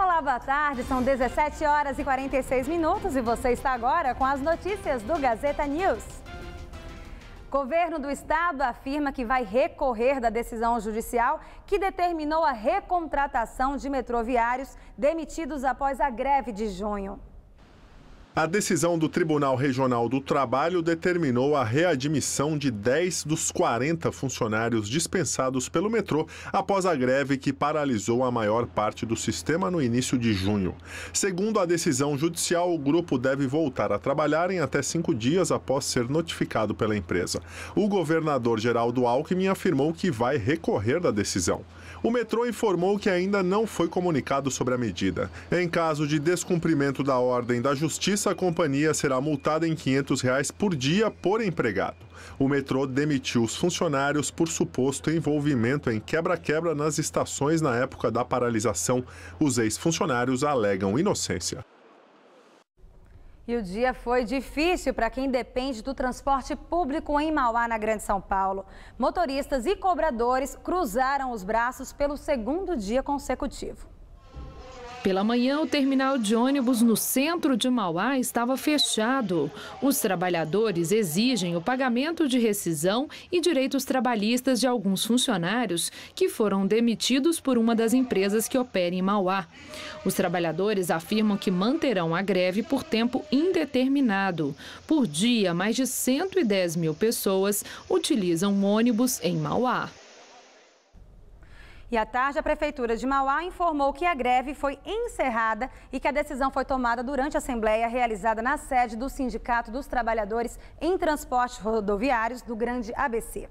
Olá, boa tarde. São 17 horas e 46 minutos e você está agora com as notícias do Gazeta News. Governo do Estado afirma que vai recorrer da decisão judicial que determinou a recontratação de metroviários demitidos após a greve de junho. A decisão do Tribunal Regional do Trabalho determinou a readmissão de 10 dos 40 funcionários dispensados pelo metrô após a greve que paralisou a maior parte do sistema no início de junho. Segundo a decisão judicial, o grupo deve voltar a trabalhar em até cinco dias após ser notificado pela empresa. O governador Geraldo Alckmin afirmou que vai recorrer da decisão. O metrô informou que ainda não foi comunicado sobre a medida. Em caso de descumprimento da ordem da Justiça, a companhia será multada em R$ 500 reais por dia por empregado. O metrô demitiu os funcionários por suposto envolvimento em quebra-quebra nas estações na época da paralisação. Os ex-funcionários alegam inocência. E o dia foi difícil para quem depende do transporte público em Mauá, na Grande São Paulo. Motoristas e cobradores cruzaram os braços pelo segundo dia consecutivo. Pela manhã, o terminal de ônibus no centro de Mauá estava fechado. Os trabalhadores exigem o pagamento de rescisão e direitos trabalhistas de alguns funcionários que foram demitidos por uma das empresas que opera em Mauá. Os trabalhadores afirmam que manterão a greve por tempo indeterminado. Por dia, mais de 110 mil pessoas utilizam ônibus em Mauá. E à tarde, a Prefeitura de Mauá informou que a greve foi encerrada e que a decisão foi tomada durante a assembleia realizada na sede do Sindicato dos Trabalhadores em Transportes Rodoviários do Grande ABC.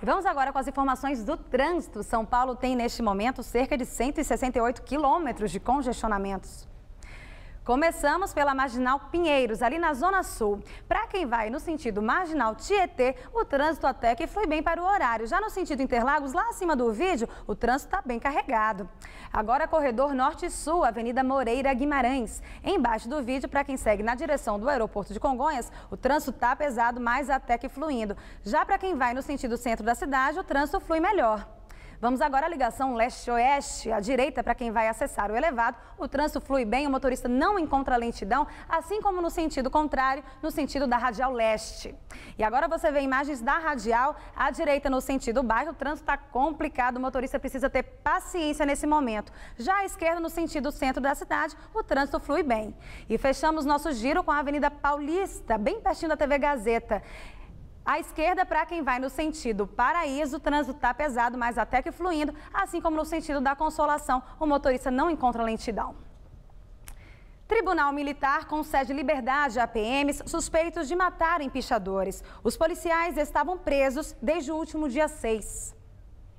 E vamos agora com as informações do trânsito. São Paulo tem, neste momento, cerca de 168 quilômetros de congestionamentos. Começamos pela Marginal Pinheiros, ali na Zona Sul. Para quem vai no sentido Marginal Tietê, o trânsito até que foi bem para o horário. Já no sentido Interlagos, lá acima do vídeo, o trânsito está bem carregado. Agora, corredor Norte-Sul, Avenida Moreira Guimarães. Embaixo do vídeo, para quem segue na direção do aeroporto de Congonhas, o trânsito está pesado, mas até que fluindo. Já para quem vai no sentido centro da cidade, o trânsito flui melhor. Vamos agora à ligação leste-oeste, à direita, para quem vai acessar o elevado. O trânsito flui bem, o motorista não encontra lentidão, assim como no sentido contrário, no sentido da radial leste. E agora você vê imagens da radial à direita, no sentido bairro. O trânsito está complicado, o motorista precisa ter paciência nesse momento. Já à esquerda, no sentido centro da cidade, o trânsito flui bem. E fechamos nosso giro com a Avenida Paulista, bem pertinho da TV Gazeta. À esquerda, é para quem vai no sentido paraíso, o trânsito está pesado, mas até que fluindo, assim como no sentido da consolação, o motorista não encontra lentidão. Tribunal Militar concede liberdade a PMs suspeitos de matar empichadores. Os policiais estavam presos desde o último dia 6.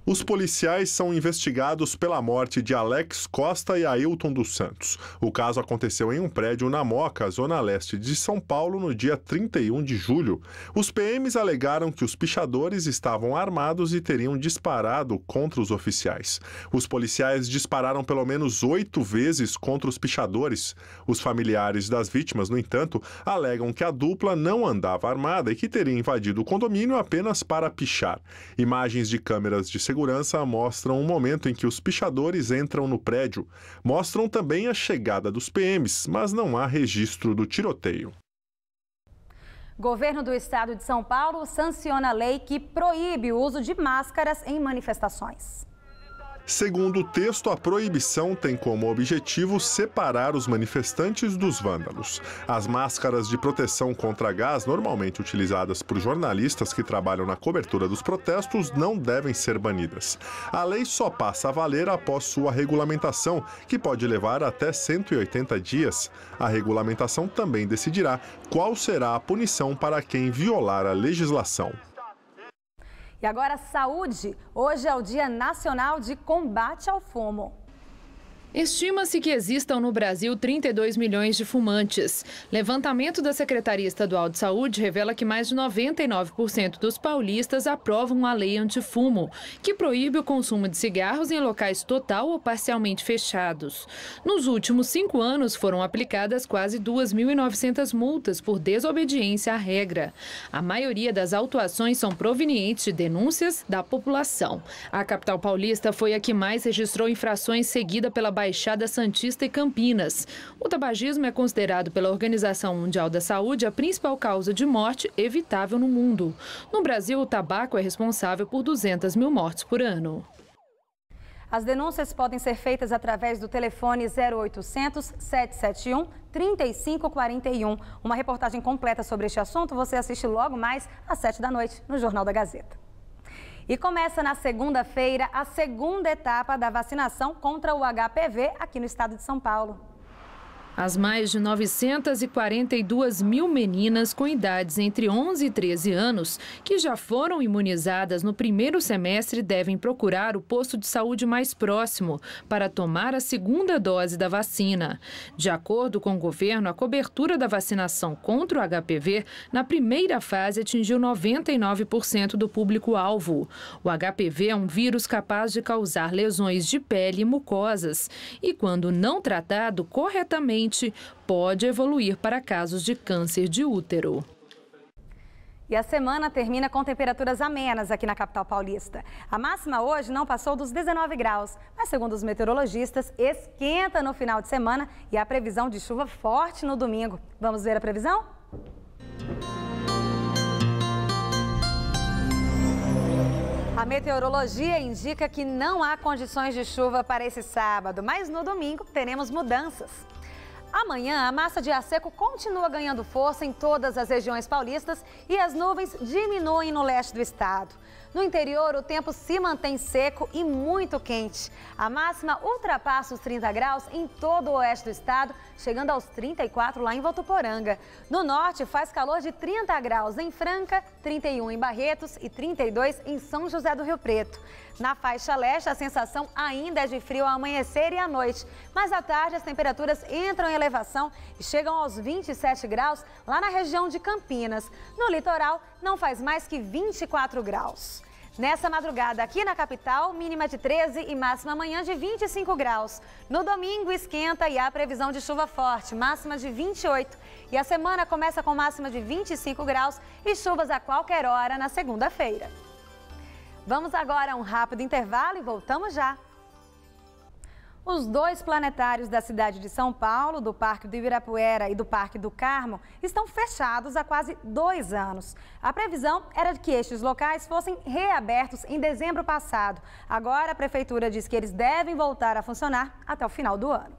Os policiais são investigados pela morte de Alex Costa e Ailton dos Santos. O caso aconteceu em um prédio na Moca, zona leste de São Paulo, no dia 31 de julho. Os PMs alegaram que os pichadores estavam armados e teriam disparado contra os oficiais. Os policiais dispararam pelo menos oito vezes contra os pichadores. Os familiares das vítimas, no entanto, alegam que a dupla não andava armada e que teria invadido o condomínio apenas para pichar. Imagens de câmeras de segurança segurança mostram um momento em que os pichadores entram no prédio. Mostram também a chegada dos PMs, mas não há registro do tiroteio. Governo do Estado de São Paulo sanciona a lei que proíbe o uso de máscaras em manifestações. Segundo o texto, a proibição tem como objetivo separar os manifestantes dos vândalos. As máscaras de proteção contra gás, normalmente utilizadas por jornalistas que trabalham na cobertura dos protestos, não devem ser banidas. A lei só passa a valer após sua regulamentação, que pode levar até 180 dias. A regulamentação também decidirá qual será a punição para quem violar a legislação. E agora, saúde. Hoje é o Dia Nacional de Combate ao Fumo. Estima-se que existam no Brasil 32 milhões de fumantes. Levantamento da Secretaria Estadual de Saúde revela que mais de 99% dos paulistas aprovam a lei antifumo, que proíbe o consumo de cigarros em locais total ou parcialmente fechados. Nos últimos cinco anos, foram aplicadas quase 2.900 multas por desobediência à regra. A maioria das autuações são provenientes de denúncias da população. A capital paulista foi a que mais registrou infrações seguida pela Bahia Baixada Santista e Campinas. O tabagismo é considerado pela Organização Mundial da Saúde a principal causa de morte evitável no mundo. No Brasil, o tabaco é responsável por 200 mil mortes por ano. As denúncias podem ser feitas através do telefone 0800 771 3541. Uma reportagem completa sobre este assunto você assiste logo mais às 7 da noite no Jornal da Gazeta. E começa na segunda-feira a segunda etapa da vacinação contra o HPV aqui no estado de São Paulo. As mais de 942 mil meninas com idades entre 11 e 13 anos que já foram imunizadas no primeiro semestre devem procurar o posto de saúde mais próximo para tomar a segunda dose da vacina. De acordo com o governo, a cobertura da vacinação contra o HPV na primeira fase atingiu 99% do público-alvo. O HPV é um vírus capaz de causar lesões de pele e mucosas e, quando não tratado corretamente, pode evoluir para casos de câncer de útero. E a semana termina com temperaturas amenas aqui na capital paulista. A máxima hoje não passou dos 19 graus, mas segundo os meteorologistas, esquenta no final de semana e há previsão de chuva forte no domingo. Vamos ver a previsão? A meteorologia indica que não há condições de chuva para esse sábado, mas no domingo teremos mudanças. Amanhã, a massa de ar seco continua ganhando força em todas as regiões paulistas e as nuvens diminuem no leste do estado. No interior, o tempo se mantém seco e muito quente. A máxima ultrapassa os 30 graus em todo o oeste do estado, chegando aos 34 lá em Votuporanga. No norte, faz calor de 30 graus em Franca, 31 em Barretos e 32 em São José do Rio Preto. Na faixa leste, a sensação ainda é de frio ao amanhecer e à noite, mas à tarde as temperaturas entram em elevação e chegam aos 27 graus lá na região de Campinas. No litoral, não faz mais que 24 graus. Nessa madrugada, aqui na capital, mínima de 13 e máxima amanhã de 25 graus. No domingo, esquenta e há previsão de chuva forte, máxima de 28. E a semana começa com máxima de 25 graus e chuvas a qualquer hora na segunda-feira. Vamos agora a um rápido intervalo e voltamos já. Os dois planetários da cidade de São Paulo, do Parque do Ibirapuera e do Parque do Carmo, estão fechados há quase dois anos. A previsão era que estes locais fossem reabertos em dezembro passado. Agora, a prefeitura diz que eles devem voltar a funcionar até o final do ano.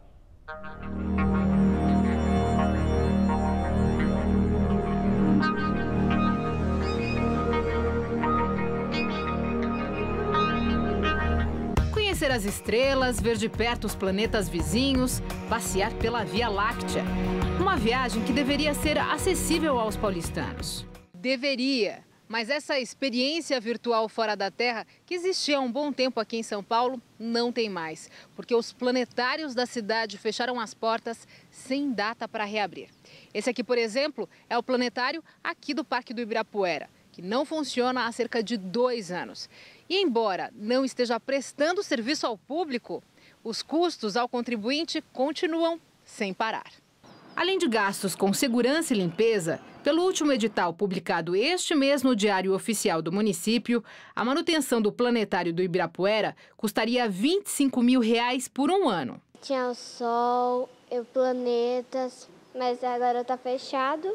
as estrelas, ver de perto os planetas vizinhos, passear pela Via Láctea. Uma viagem que deveria ser acessível aos paulistanos. Deveria, mas essa experiência virtual fora da Terra, que existia há um bom tempo aqui em São Paulo, não tem mais, porque os planetários da cidade fecharam as portas sem data para reabrir. Esse aqui, por exemplo, é o planetário aqui do Parque do Ibirapuera, que não funciona há cerca de dois anos. E embora não esteja prestando serviço ao público, os custos ao contribuinte continuam sem parar. Além de gastos com segurança e limpeza, pelo último edital publicado este mês no Diário Oficial do Município, a manutenção do planetário do Ibirapuera custaria 25 mil reais por um ano. Tinha o Sol, o planetas, mas agora está fechado.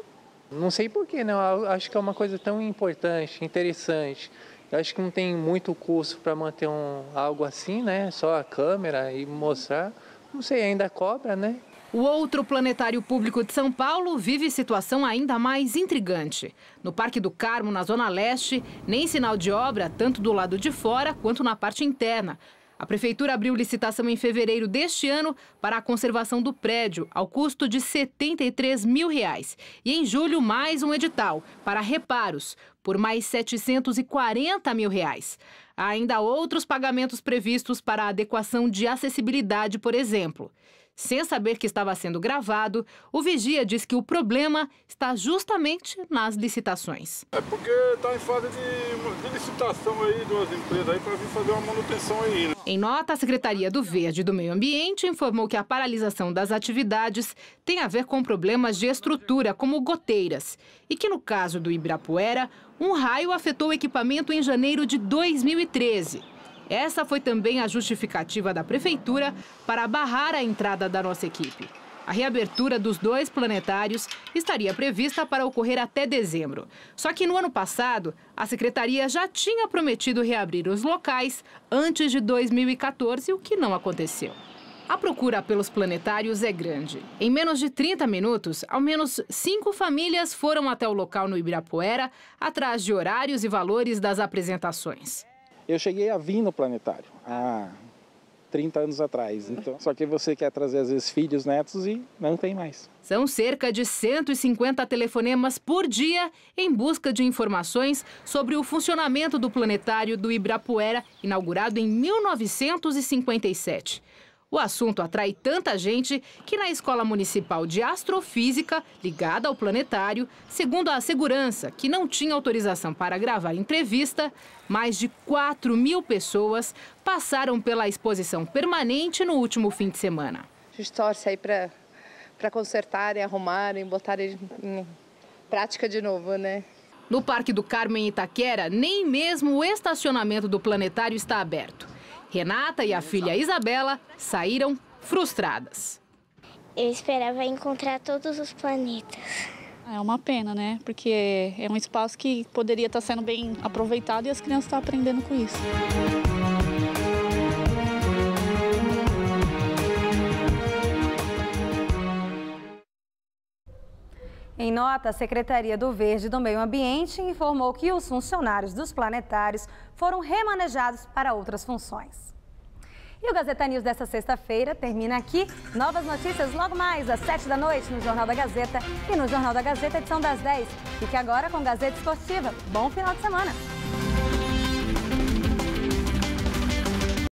Não sei porquê, não. Né? acho que é uma coisa tão importante, interessante. Eu acho que não tem muito custo para manter um, algo assim, né? Só a câmera e mostrar. Não sei, ainda cobra, né? O outro planetário público de São Paulo vive situação ainda mais intrigante. No Parque do Carmo, na Zona Leste, nem sinal de obra, tanto do lado de fora quanto na parte interna. A prefeitura abriu licitação em fevereiro deste ano para a conservação do prédio, ao custo de R$ 73 mil. Reais. E em julho, mais um edital para reparos, por mais R$ 740 mil. Reais. Há ainda outros pagamentos previstos para adequação de acessibilidade, por exemplo. Sem saber que estava sendo gravado, o vigia diz que o problema está justamente nas licitações. É porque está em fase de, de, licitação aí de umas empresas aí para vir fazer uma manutenção aí. Né? Em nota, a Secretaria do Verde e do Meio Ambiente informou que a paralisação das atividades tem a ver com problemas de estrutura, como goteiras, e que no caso do Ibirapuera, um raio afetou o equipamento em janeiro de 2013. Essa foi também a justificativa da Prefeitura para barrar a entrada da nossa equipe. A reabertura dos dois planetários estaria prevista para ocorrer até dezembro. Só que no ano passado, a secretaria já tinha prometido reabrir os locais antes de 2014, o que não aconteceu. A procura pelos planetários é grande. Em menos de 30 minutos, ao menos cinco famílias foram até o local no Ibirapuera, atrás de horários e valores das apresentações. Eu cheguei a vir no planetário há 30 anos atrás. Então, só que você quer trazer às vezes filhos, netos e não tem mais. São cerca de 150 telefonemas por dia em busca de informações sobre o funcionamento do planetário do Ibrapuera, inaugurado em 1957. O assunto atrai tanta gente que na Escola Municipal de Astrofísica, ligada ao planetário, segundo a segurança, que não tinha autorização para gravar entrevista, mais de 4 mil pessoas passaram pela exposição permanente no último fim de semana. A gente torce aí para consertarem, arrumarem, botarem em prática de novo, né? No Parque do Carmen Itaquera, nem mesmo o estacionamento do planetário está aberto. Renata e a filha Isabela saíram frustradas. Eu esperava encontrar todos os planetas. É uma pena, né? Porque é um espaço que poderia estar sendo bem aproveitado e as crianças estão aprendendo com isso. Em nota, a Secretaria do Verde do Meio Ambiente informou que os funcionários dos planetários foram remanejados para outras funções. E o Gazeta News desta sexta-feira termina aqui. Novas notícias logo mais às 7 da noite no Jornal da Gazeta e no Jornal da Gazeta edição das 10. Fique agora com Gazeta Esportiva. Bom final de semana!